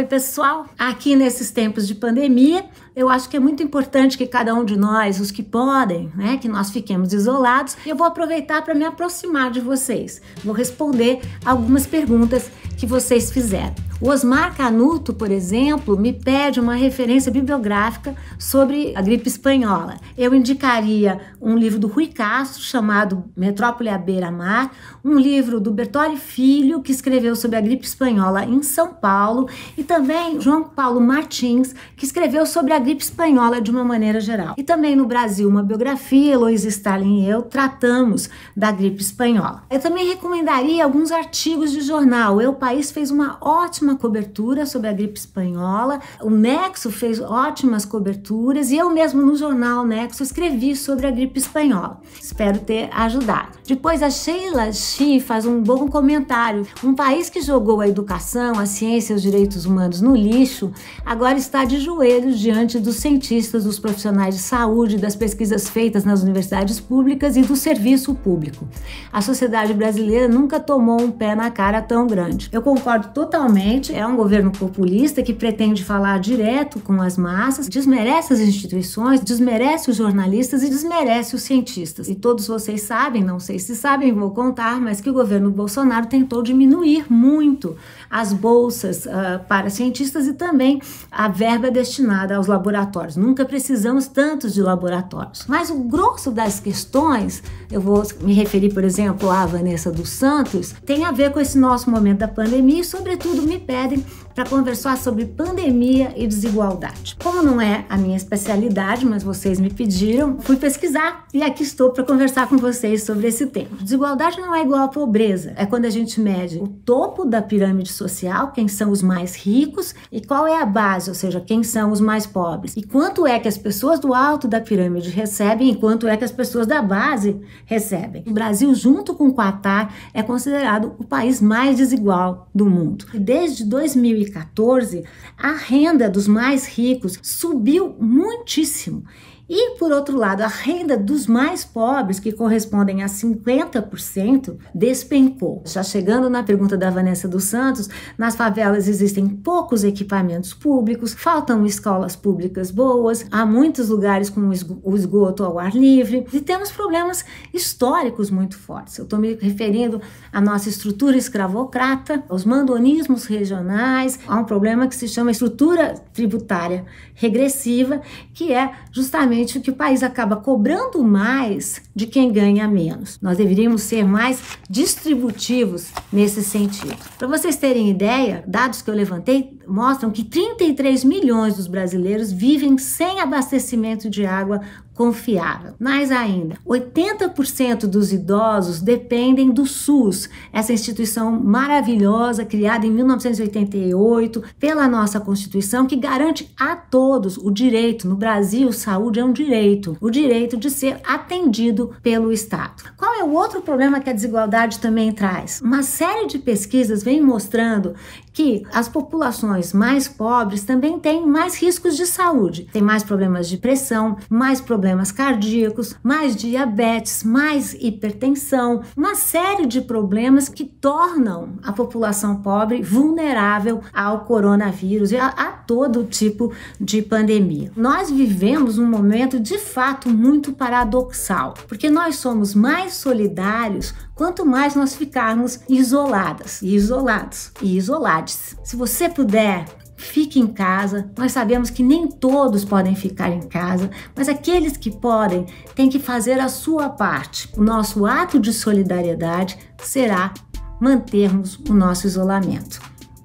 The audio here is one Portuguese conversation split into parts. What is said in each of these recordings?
Oi, pessoal! Aqui nesses tempos de pandemia, eu acho que é muito importante que cada um de nós, os que podem, né, que nós fiquemos isolados, eu vou aproveitar para me aproximar de vocês. Vou responder algumas perguntas que vocês fizeram. O Osmar Canuto, por exemplo, me pede uma referência bibliográfica sobre a gripe espanhola. Eu indicaria um livro do Rui Castro chamado Metrópole à beira-mar, um livro do Bertoli Filho que escreveu sobre a gripe espanhola em São Paulo e também João Paulo Martins, que escreveu sobre a gripe espanhola de uma maneira geral. E também no Brasil, uma biografia, Heloísa Stalin e eu tratamos da gripe espanhola. Eu também recomendaria alguns artigos de jornal. Eu País fez uma ótima cobertura sobre a gripe espanhola, o Nexo fez ótimas coberturas e eu mesmo no jornal Nexo escrevi sobre a gripe espanhola. Espero ter ajudado. Depois a Sheila Xi faz um bom comentário. Um país que jogou a educação, a ciência e os direitos humanos humanos no lixo, agora está de joelhos diante dos cientistas, dos profissionais de saúde, das pesquisas feitas nas universidades públicas e do serviço público. A sociedade brasileira nunca tomou um pé na cara tão grande. Eu concordo totalmente, é um governo populista que pretende falar direto com as massas, desmerece as instituições, desmerece os jornalistas e desmerece os cientistas. E todos vocês sabem, não sei se sabem, vou contar, mas que o governo Bolsonaro tentou diminuir muito as bolsas uh, para para cientistas e também a verba destinada aos laboratórios. Nunca precisamos tantos de laboratórios. Mas o grosso das questões, eu vou me referir, por exemplo, à Vanessa dos Santos, tem a ver com esse nosso momento da pandemia e, sobretudo, me pedem para conversar sobre pandemia e desigualdade. Como não é a minha especialidade, mas vocês me pediram, fui pesquisar e aqui estou para conversar com vocês sobre esse tema. Desigualdade não é igual à pobreza, é quando a gente mede o topo da pirâmide social, quem são os mais ricos ricos e qual é a base, ou seja, quem são os mais pobres. E quanto é que as pessoas do alto da pirâmide recebem e quanto é que as pessoas da base recebem. O Brasil, junto com o Qatar é considerado o país mais desigual do mundo. E desde 2014, a renda dos mais ricos subiu muitíssimo e, por outro lado, a renda dos mais pobres, que correspondem a 50%, despencou. Já chegando na pergunta da Vanessa dos Santos, nas favelas existem poucos equipamentos públicos, faltam escolas públicas boas, há muitos lugares com o esgoto ao ar livre e temos problemas históricos muito fortes. Eu estou me referindo à nossa estrutura escravocrata, aos mandonismos regionais, há um problema que se chama estrutura tributária regressiva, que é justamente justamente que o país acaba cobrando mais de quem ganha menos. Nós deveríamos ser mais distributivos nesse sentido. Para vocês terem ideia, dados que eu levantei mostram que 33 milhões dos brasileiros vivem sem abastecimento de água confiável. Mais ainda, 80% dos idosos dependem do SUS, essa instituição maravilhosa criada em 1988 pela nossa Constituição que garante a todos o direito, no Brasil, saúde é um direito, o direito de ser atendido pelo Estado. Qual é o outro problema que a desigualdade também traz? Uma série de pesquisas vem mostrando que as populações mais pobres também têm mais riscos de saúde, têm mais problemas de pressão, mais problemas problemas cardíacos, mais diabetes, mais hipertensão, uma série de problemas que tornam a população pobre vulnerável ao coronavírus e a, a todo tipo de pandemia. Nós vivemos um momento de fato muito paradoxal, porque nós somos mais solidários quanto mais nós ficarmos isoladas, isolados e isolados. Se você puder fique em casa. Nós sabemos que nem todos podem ficar em casa, mas aqueles que podem têm que fazer a sua parte. O nosso ato de solidariedade será mantermos o nosso isolamento.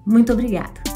Muito obrigada.